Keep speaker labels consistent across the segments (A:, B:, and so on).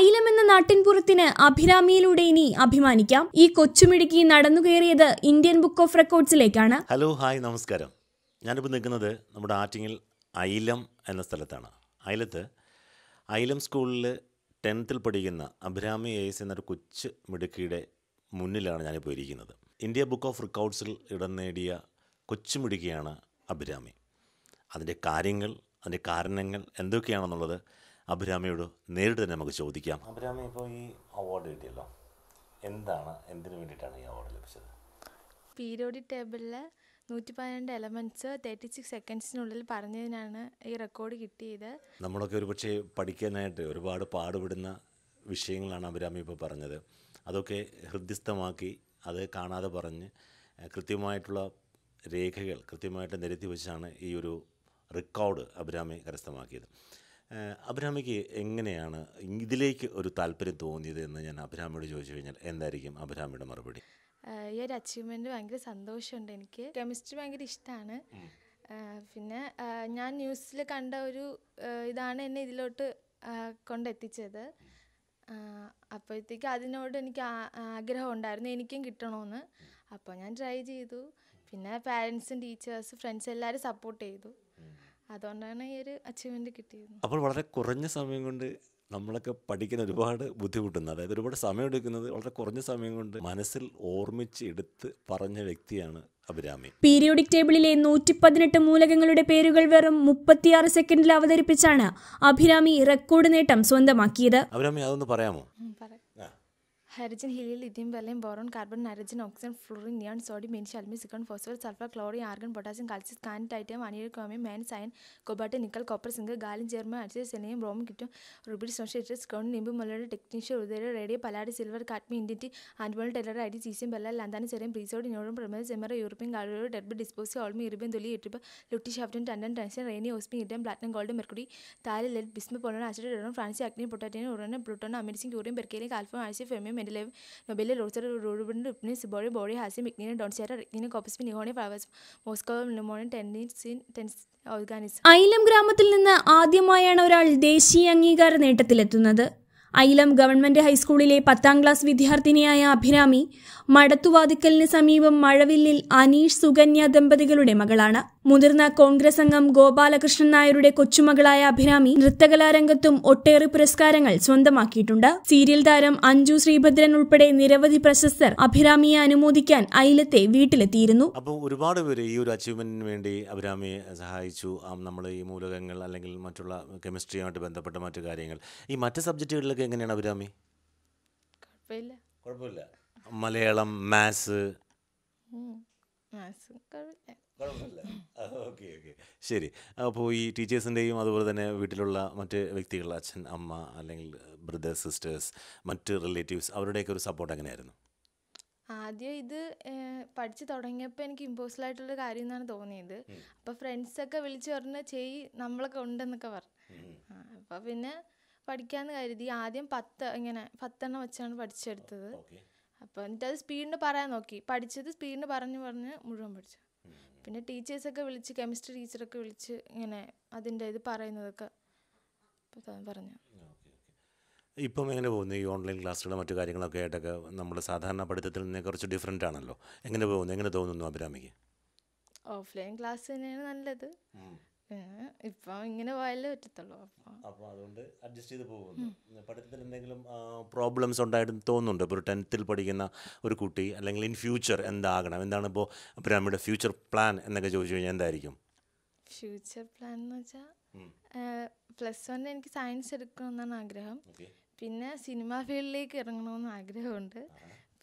A: ഐലം എന്ന നാട്ടിൻപുറത്തിന് അഭിരാമിയിലൂടെ ഇനി അഭിമാനിക്കാം ഈ കൊച്ചുമിടുക്കി നടന്നു കയറിയത് ഇന്ത്യൻ ബുക്ക് ഓഫ് റെക്കോർഡ്സിലേക്കാണ്
B: ഹലോ ഹായ് നമസ്കാരം ഞാനിപ്പോൾ നിൽക്കുന്നത് നമ്മുടെ ആറ്റിങ്ങിൽ ഐലം എന്ന സ്ഥലത്താണ് ഐലത്ത് ഐലം സ്കൂളിൽ ടെൻത്തിൽ പഠിക്കുന്ന അഭിരാമി എയ്സ് എന്നൊരു കൊച്ചു മിടുക്കിയുടെ മുന്നിലാണ് ഞാനിപ്പോൾ ഇരിക്കുന്നത് ഇന്ത്യ ബുക്ക് ഓഫ് റെക്കോർഡ്സിൽ ഇടം നേടിയ കൊച്ചുമിടുക്കിയാണ് അഭിരാമി അതിൻ്റെ കാര്യങ്ങൾ അതിൻ്റെ കാരണങ്ങൾ എന്തൊക്കെയാണെന്നുള്ളത് അഭിരാമിയോട് നേരിട്ട് തന്നെ നമുക്ക് ചോദിക്കാം അഭിരാമി ഇപ്പോൾ ഈ അവാർഡ് കിട്ടിയല്ലോ എന്താണ് എന്തിനു വേണ്ടിയിട്ടാണ് ഈ അവാർഡ് ലഭിച്ചത്
A: പീരിയോഡിക് ടേബിളിൽ നൂറ്റി പതിനെട്ട് എലമെന്റ്സ് തേർട്ടി സിക്സ് സെക്കൻഡ്സിനുള്ളിൽ പറഞ്ഞതിനാണ് ഈ റെക്കോർഡ് കിട്ടിയത്
B: നമ്മളൊക്കെ ഒരുപക്ഷെ പഠിക്കാനായിട്ട് ഒരുപാട് പാടുപെടുന്ന വിഷയങ്ങളാണ് അഭിരാമി ഇപ്പോൾ പറഞ്ഞത് അതൊക്കെ ഹൃദ്യസ്ഥമാക്കി അത് കാണാതെ പറഞ്ഞ് കൃത്യമായിട്ടുള്ള രേഖകൾ കൃത്യമായിട്ട് നിരത്തി വെച്ചാണ് ഈ ഒരു റെക്കോർഡ് അഭിരാമി കരസ്ഥമാക്കിയത് അബ്രഹാമിക്ക് എങ്ങനെയാണ് ഇതിലേക്ക് ഒരു താല്പര്യം തോന്നിയത് എന്ന് ഞാൻ അബ്രാമിയോട് ചോദിച്ചു കഴിഞ്ഞാൽ എന്തായിരിക്കും അബ്രഹാമിയുടെ മറുപടി
A: ഈ ഒരു അച്ചീവ്മെന്റ് ഭയങ്കര സന്തോഷമുണ്ട് എനിക്ക് കെമിസ്ട്രി ഭയങ്കര ഇഷ്ടമാണ് പിന്നെ ഞാൻ ന്യൂസിൽ കണ്ട ഒരു ഇതാണ് എന്നെ ഇതിലോട്ട് കൊണ്ടെത്തിച്ചത് അപ്പോഴത്തേക്ക് അതിനോട് എനിക്ക് ആഗ്രഹം ഉണ്ടായിരുന്നു എനിക്കും കിട്ടണമെന്ന് അപ്പോൾ ഞാൻ ട്രൈ ചെയ്തു പിന്നെ പാരൻസും ടീച്ചേഴ്സ് ഫ്രണ്ട്സ് എല്ലാവരും സപ്പോർട്ട് ചെയ്തു അതുകൊണ്ടാണ് ഈ ഒരു അച്ചീവ്മെന്റ് കിട്ടിയത്
B: അപ്പോൾ വളരെ കുറഞ്ഞ സമയം കൊണ്ട് നമ്മളൊക്കെ പഠിക്കുന്ന ഒരുപാട് ബുദ്ധിമുട്ടുന്നത് അതായത് ഒരുപാട് സമയം എടുക്കുന്നത് വളരെ കുറഞ്ഞ സമയം കൊണ്ട് മനസ്സിൽ ഓർമ്മിച്ച് എടുത്ത് പറഞ്ഞ വ്യക്തിയാണ് അഭിരാമി
A: പീരിയോഡിക് ടേബിളിലെ നൂറ്റി പതിനെട്ട് മൂലകങ്ങളുടെ പേരുകൾ വെറും മുപ്പത്തിയാറ് സെക്കൻഡിൽ അവതരിപ്പിച്ചാണ് അഭിരാമി റെക്കോർഡ് നേട്ടം സ്വന്തമാക്കിയത്
B: അഭിരാമി അതൊന്ന് പറയാമോ പറയാം
A: ഹൈഡ്രജൻ ഹീലിയൽ ലിഥിയം വെള്ളയും boron carbon nitrogen oxygen fluorine neon sodium মেন শালমি silicon phosphorus sulphur chlorine argon potassium calcium കാൻ ടൈറ്റം ക്രോമിയം മാൻ സയൻ cobalt nickel copper zinc gallium germanium അച്ഛൻ സെനിയം ബ്രോം കിറ്റും റുബിഡ് സോഷ്യസ് ഗൗൺ നിമ്പ് മൊലയുടെ ടെക്നീഷ്യൻ ഉദര rhodium palladium silver cadmium indium ആൻഡ്മോൾ ടെലർ ഐ ഡി സീസിയം ബെല്ല lanthanum cerium praseodymium neodymium promethium സെമറ European ഗാളിയുടെ ഡെർബ് ഡിസ്പോസി holmium erbium thulium ytterbium lutetium hafnium tantalum tungsten rhenium osmium iridium platinum gold mercury thallium lead Bisma പോലുള്ള acid Francy അഗ്നി പൊട്ടാറ്റിനും ഉറനെ പ്ലൂട്ടോൺ അമേരിസിൻ ക്യൂറിയും പെർക്കേലിയും കാൽഫോം ആഴ്ച ഫെമിയും Mendeleev Nobel laureate Rubin Ripni Sibori Bori Hasim Ignin Donchera Ignin Kopis Nihoni Flowers Moscow Lemon Tennis in Tennis Organism ഐലം ഗ്രാമത്തിൽ നിന്ന് ആദ്യമായാണ് ഒരാൾ ദേശീയ അംഗീകാര നേട്ടത്തിലെത്തുന്നത് ഐലം government ഹൈസ്കൂളിലെ പത്താം ക്ലാസ് വിദ്യാർത്ഥിനിയായ അഭിരാമി മടത്തുവാതിക്കലിന് സമീപം മഴവില്ലിൽ അനീഷ് സുകന്യ ദമ്പതികളുടെ മകളാണ് മുതിർന്ന കോൺഗ്രസ് അംഗം ഗോപാലകൃഷ്ണൻ നായരുടെ കൊച്ചുമകളായ അഭിരാമി നൃത്തകലാരംഗത്തും ഒട്ടേറെ പുരസ്കാരങ്ങൾ സ്വന്തമാക്കിയിട്ടുണ്ട് സീരിയൽ താരം അഞ്ജു ശ്രീഭദ്രൻ ഉൾപ്പെടെ നിരവധി പ്രശസ്തർ അഭിരാമിയെ അനുമോദിക്കാൻ ഐലത്തെ വീട്ടിലെത്തിയിരുന്നു
B: അപ്പോൾ ഒരുപാട് പേര് ഈ ഒരു അച്ചീവ്മെന്റിന് വേണ്ടി അഭിരാമിയെ സഹായിച്ചു നമ്മൾ ഈ മൂലകങ്ങൾ അല്ലെങ്കിൽ മറ്റുള്ള കെമിസ്ട്രിയുമായിട്ട് ബന്ധപ്പെട്ട മറ്റു കാര്യങ്ങൾ ഈ മറ്റ് സബ്ജക്റ്റുകളിലൊക്കെ പഠനമൊക്കെ എങ്ങനെയാണ് അഭിരാമി കുഴപ്പമില്ല മലയാളം മാത്സ് ശരി അപ്പോൾ ഈ ടീച്ചേഴ്സിൻ്റെയും അതുപോലെ തന്നെ വീട്ടിലുള്ള മറ്റ് വ്യക്തികൾ അച്ഛൻ അമ്മ അല്ലെങ്കിൽ ബ്രദേഴ്സ് സിസ്റ്റേഴ്സ് മറ്റ് റിലേറ്റീവ്സ് അവരുടെയൊക്കെ ഒരു സപ്പോർട്ട് എങ്ങനെയായിരുന്നു
A: ആദ്യം ഇത് പഠിച്ചു തുടങ്ങിയപ്പോൾ എനിക്ക് ഇമ്പോസിബിൾ ആയിട്ടുള്ള കാര്യം എന്നാണ് തോന്നിയത് അപ്പോൾ ഫ്രണ്ട്സൊക്കെ വിളിച്ചു പറഞ്ഞാൽ ചെയ് നമ്മളൊക്കെ ഉണ്ടെന്നൊക്കെ പറഞ്ഞു അപ്പോൾ പിന്നെ പഠിക്കാന്ന് കരുതി ആദ്യം പത്ത് ഇങ്ങനെ പത്തെണ്ണം വെച്ചാണ് പഠിച്ചെടുത്തത് അപ്പോൾ അത് സ്പീഡിന് പറയാൻ നോക്കി പഠിച്ചത് സ്പീഡിന് പറഞ്ഞു പറഞ്ഞ് മുഴുവൻ പഠിച്ചു പിന്നെ ടീച്ചേഴ്സൊക്കെ വിളിച്ച് കെമിസ്ട്രി ടീച്ചറൊക്കെ വിളിച്ച് ഇങ്ങനെ അതിൻ്റെ ഇത് പറയുന്നതൊക്കെ പറഞ്ഞു
B: ഇപ്പം എങ്ങനെ പോകുന്നു ഈ ഓൺലൈൻ ക്ലാസ്സുകളും മറ്റു കാര്യങ്ങളൊക്കെ ആയിട്ടൊക്കെ നമ്മൾ സാധാരണ പഠിത്തത്തിൽ നിന്ന് കുറച്ച് ഡിഫറെൻ്റ് ആണല്ലോ എങ്ങനെ പോകുന്നു എങ്ങനെ തോന്നുന്നു അഭിരാമിക്ക്
A: ഓഫ്ലൈൻ ക്ലാസ് തന്നെയാണ് നല്ലത് ഇപ്പൊ ഇങ്ങനെ പോയാലേ പറ്റത്തുള്ളൂ അപ്പോൾ അതുകൊണ്ട് അഡ്ജസ്റ്റ് ചെയ്ത് പോകുന്നു
B: പഠിത്തത്തിൽ എന്തെങ്കിലും പ്രോബ്ലംസ് ഉണ്ടായിട്ട് തോന്നുന്നുണ്ട് ഇപ്പോൾ ഒരു ടെൻത്തിൽ പഠിക്കുന്ന ഒരു കുട്ടി അല്ലെങ്കിൽ ഇൻ ഫ്യൂച്ചർ എന്താകണം എന്താണ് ഇപ്പോൾ പിരാമിഡ് ഫ്യൂച്ചർ പ്ലാൻ എന്നൊക്കെ ചോദിച്ചു കഴിഞ്ഞാൽ എന്തായിരിക്കും
A: ഫ്യൂച്ചർ പ്ലാൻ എന്ന് വെച്ചാൽ പ്ലസ് വൺ എനിക്ക് സയൻസ് എടുക്കണമെന്നാണ് ആഗ്രഹം പിന്നെ സിനിമ ഫീൽഡിലേക്ക് ഇറങ്ങണമെന്ന് ആഗ്രഹമുണ്ട്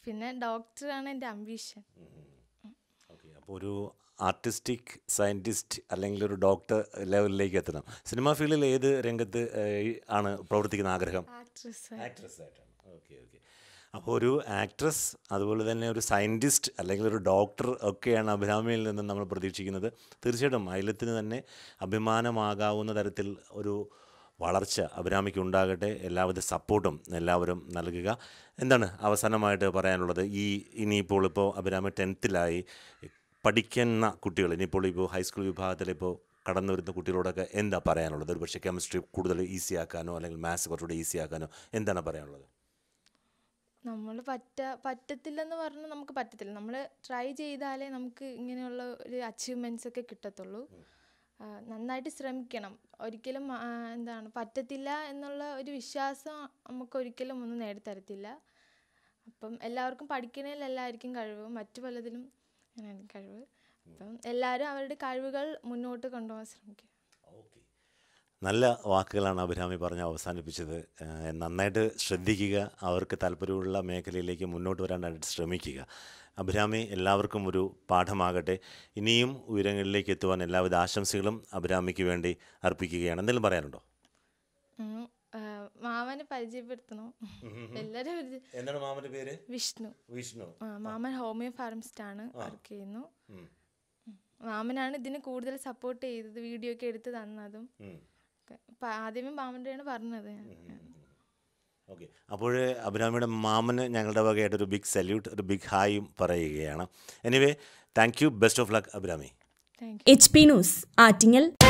A: പിന്നെ ഡോക്ടറാണ് എൻ്റെ അംബീഷൻ
B: അപ്പോൾ ഒരു ആർട്ടിസ്റ്റിക് സയൻറ്റിസ്റ്റ് അല്ലെങ്കിൽ ഒരു ഡോക്ടർ ലെവലിലേക്ക് എത്തണം സിനിമാ ഫീൽഡിൽ ഏത് രംഗത്ത് ആണ് പ്രവർത്തിക്കുന്ന ആഗ്രഹം ആക്ട്രസ് ആയിട്ടാണ് ഓക്കെ ഓക്കെ അപ്പോൾ ഒരു ആക്ട്രസ് അതുപോലെ തന്നെ ഒരു സയൻറ്റിസ്റ്റ് അല്ലെങ്കിൽ ഒരു ഡോക്ടർ ഒക്കെയാണ് അഭിരാമിയിൽ നിന്ന് നമ്മൾ പ്രതീക്ഷിക്കുന്നത് തീർച്ചയായിട്ടും അയലത്തിന് തന്നെ അഭിമാനമാകാവുന്ന തരത്തിൽ ഒരു വളർച്ച അഭിരാമിക്ക് ഉണ്ടാകട്ടെ എല്ലാവിധ സപ്പോർട്ടും എല്ലാവരും നൽകുക എന്താണ് അവസാനമായിട്ട് പറയാനുള്ളത് ഈ ഇനിയിപ്പോൾ ഇപ്പോൾ അഭിരാമി ടെൻത്തിലായി പഠിക്കുന്ന കുട്ടികൾ ഇനിയിപ്പോൾ ഇപ്പോൾ ഹൈസ്കൂൾ വിഭാഗത്തിലിപ്പോൾ കടന്നു വരുന്ന കുട്ടികളോടൊക്കെ എന്താ പറയാനുള്ളത് ഒരുപക്ഷെ കെമിസ്ട്രി കൂടുതൽ ഈസി ആക്കാനോ അല്ലെങ്കിൽ മാത്സ് കുറച്ചുകൂടി ഈസി ആക്കാനോ എന്താണ് പറയാനുള്ളത്
A: നമ്മൾ പറ്റ പറ്റത്തില്ലെന്ന് പറഞ്ഞാൽ നമുക്ക് പറ്റത്തില്ല നമ്മൾ ട്രൈ ചെയ്താലേ നമുക്ക് ഇങ്ങനെയുള്ള ഒരു അച്ചീവ്മെൻറ്റ്സ് ഒക്കെ കിട്ടത്തുള്ളൂ നന്നായിട്ട് ശ്രമിക്കണം ഒരിക്കലും എന്താണ് പറ്റത്തില്ല എന്നുള്ള ഒരു വിശ്വാസം നമുക്ക് ഒരിക്കലും ഒന്നും നേടിത്തരത്തില്ല അപ്പം എല്ലാവർക്കും പഠിക്കണേൽ എല്ലാവർക്കും കഴിവ് മറ്റു പലതിലും അങ്ങനെയാണ് കഴിവ് അപ്പം എല്ലാവരും അവരുടെ കഴിവുകൾ മുന്നോട്ട് കൊണ്ടുപോകാൻ ശ്രമിക്കുക ഓക്കെ
B: നല്ല വാക്കുകളാണ് അഭിരാമി പറഞ്ഞ് അവസാനിപ്പിച്ചത് നന്നായിട്ട് ശ്രദ്ധിക്കുക അവർക്ക് താല്പര്യമുള്ള മേഖലയിലേക്ക് മുന്നോട്ട് വരാനായിട്ട് ശ്രമിക്കുക അഭിരാമി എല്ലാവർക്കും ഒരു പാഠമാകട്ടെ ഇനിയും ഉയരങ്ങളിലേക്ക് എത്തുവാൻ എല്ലാവിധ ആശംസകളും അഭിരാമിക്ക് വേണ്ടി അർപ്പിക്കുകയാണ് എന്തെങ്കിലും പറയാനുണ്ടോ
A: മാമനെ പരിചയപ്പെടുത്തണം എല്ലാരും എന്താണ് മാമന്റെ പേര് വിഷ്ണു വിഷ്ണു മാമൻ ഹോമിയോ ഫാർമസിസ്റ്റ് ആണ് വർക്ക് ചെയ്യുന്നു മാമനാണ് ഇതിന് കൂടുതൽ സപ്പോർട്ട് ചെയ്തത് വീഡിയോ ഒക്കെ എടുത്ത് തന്നതും ആദ്യമേ ആണ് പറഞ്ഞത്
B: ഓക്കെ അപ്പോൾ അഭിരാമിയുടെ മാമന് ഞങ്ങളുടെ വകയായിട്ട് ഒരു ബിഗ് സല്യൂട്ട് ഒരു ബിഗ് ഹായും പറയുകയാണ് anyway thank you best of luck Abhirami
A: H P news Attingal